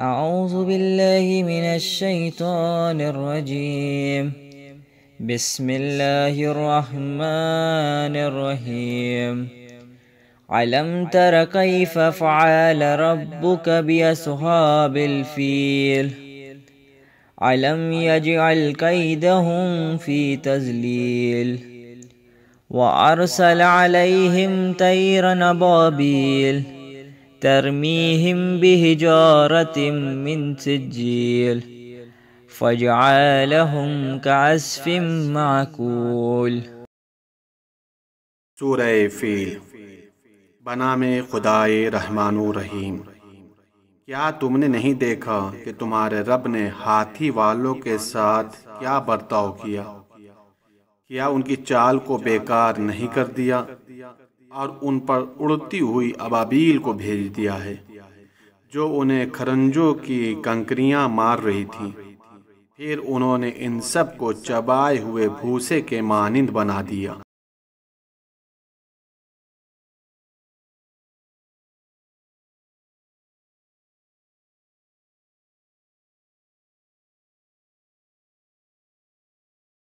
أعوذ بالله من الشيطان الرجيم بسم الله الرحمن الرحيم علم تر كيف فعل ربك بأصحاب الفيل علم يجعل كيدهم في تزليل وأرسل عليهم طيرا أبابيل ترميهم بهجارة من سجيل فجعلهم كعسف معكول सूरह फील बना में खुदाए रहमान रहीम क्या तुमने नहीं देखा कि तुम्हारे रब ने हाथी वालों के साथ क्या बर्ताव किया क्या उनकी चाल को बेकार नहीं कर दिया और उन पर उड़ती हुई अबाबील को भेज दिया है जो उन्हें खरंजों की कंकरियां मार रही थीं फिर उन्होंने इन सब को चबाए हुए भूसे के मानिंद बना दिया